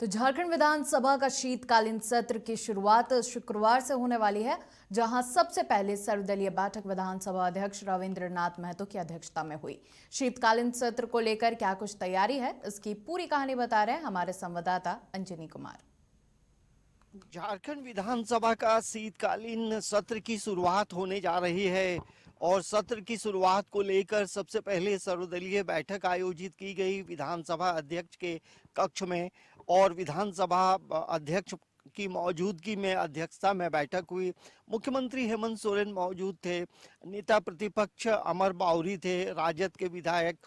तो झारखंड विधानसभा का शीतकालीन सत्र की शुरुआत शुक्रवार से होने वाली है जहां सबसे पहले सर्वदलीय बैठक विधानसभा अध्यक्ष रविंद्र नाथ महतो की अध्यक्षता में हुई शीतकालीन सत्र को लेकर क्या कुछ तैयारी है इसकी पूरी कहानी बता रहे हैं हमारे संवाददाता अंजनी कुमार झारखंड विधानसभा का शीतकालीन सत्र की शुरुआत होने जा रही है और सत्र की शुरुआत को लेकर सबसे पहले सर्वदलीय बैठक आयोजित की गई विधानसभा अध्यक्ष के कक्ष में और विधानसभा अध्यक्ष की मौजूदगी में अध्यक्षता में बैठक हुई मुख्यमंत्री हेमंत सोरेन मौजूद थे नेता प्रतिपक्ष अमर बाउरी थे राजद के विधायक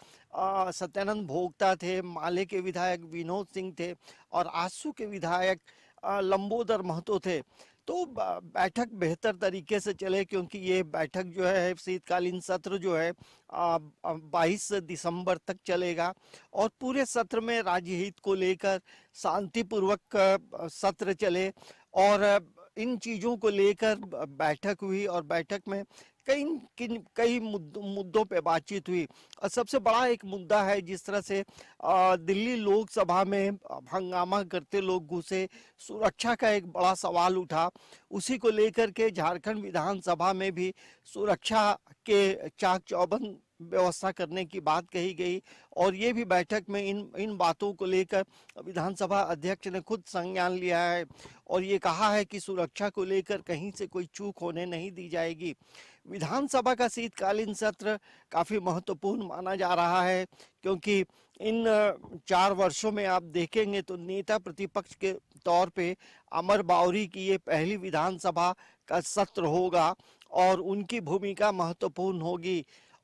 सत्यानंद भोगता थे माले के विधायक विनोद सिंह थे और आसू के विधायक लंबोदर महतो थे तो बैठक बेहतर तरीके से चले क्योंकि ये बैठक जो है शीतकालीन सत्र जो है बाईस दिसंबर तक चलेगा और पूरे सत्र में राज्य हित को लेकर शांतिपूर्वक सत्र चले और इन चीज़ों को लेकर बैठक हुई और बैठक में कई किन कई मुद्दों पर बातचीत हुई और सबसे बड़ा एक मुद्दा है जिस तरह से दिल्ली लोकसभा में हंगामा करते लोग घुसे सुरक्षा का एक बड़ा सवाल उठा उसी को लेकर के झारखंड विधानसभा में भी सुरक्षा के चाक चौबंद व्यवस्था करने की बात कही गई और ये भी बैठक में इन इन बातों को लेकर विधानसभा अध्यक्ष ने खुद संज्ञान लिया है और ये कहा है कि सुरक्षा को लेकर कहीं से कोई चूक होने नहीं दी जाएगी विधानसभा का शीतकालीन सत्र काफ़ी महत्वपूर्ण माना जा रहा है क्योंकि इन चार वर्षों में आप देखेंगे तो नेता प्रतिपक्ष के तौर पे अमर बावरी की ये पहली विधानसभा का सत्र होगा और उनकी भूमिका महत्वपूर्ण होगी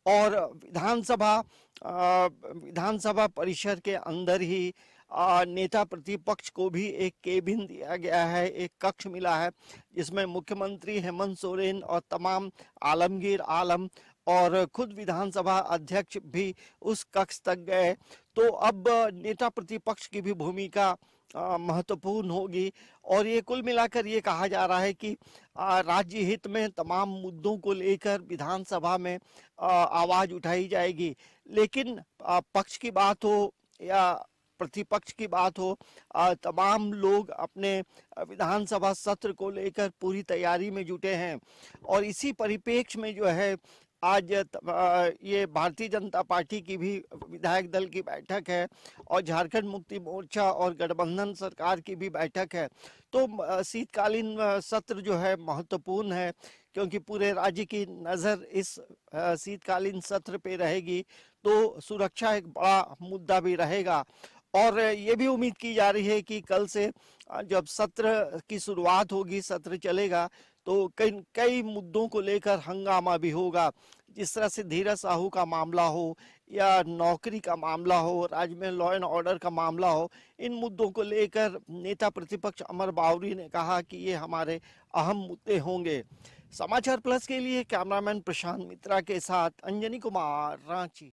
और विधानसभा विधानसभा परिसर के अंदर ही आ, नेता प्रतिपक्ष को भी एक केबिन दिया गया है एक कक्ष मिला है जिसमें मुख्यमंत्री हेमंत सोरेन और तमाम आलमगीर आलम और खुद विधानसभा अध्यक्ष भी उस कक्ष तक गए तो अब नेता प्रतिपक्ष की भी भूमिका महत्वपूर्ण होगी और ये कुल मिलाकर ये कहा जा रहा है कि राज्य हित में तमाम मुद्दों को लेकर विधानसभा में आवाज़ उठाई जाएगी लेकिन पक्ष की बात हो या प्रतिपक्ष की बात हो तमाम लोग अपने विधानसभा सत्र को लेकर पूरी तैयारी में जुटे हैं और इसी परिपेक्ष में जो है आज ये भारतीय जनता पार्टी की भी विधायक दल की बैठक है और झारखंड मुक्ति मोर्चा और गठबंधन सरकार की भी बैठक है तो शीतकालीन सत्र जो है महत्वपूर्ण है क्योंकि पूरे राज्य की नज़र इस शीतकालीन सत्र पे रहेगी तो सुरक्षा एक बड़ा मुद्दा भी रहेगा और ये भी उम्मीद की जा रही है कि कल से जब सत्र की शुरुआत होगी सत्र चलेगा तो कई कई मुद्दों को लेकर हंगामा भी होगा जिस तरह से धीरज साहू का मामला हो या नौकरी का मामला हो राज्य में लॉ एंड ऑर्डर का मामला हो इन मुद्दों को लेकर नेता प्रतिपक्ष अमर बावरी ने कहा कि ये हमारे अहम मुद्दे होंगे समाचार प्लस के लिए कैमरामैन प्रशांत मित्रा के साथ अंजनी कुमार रांची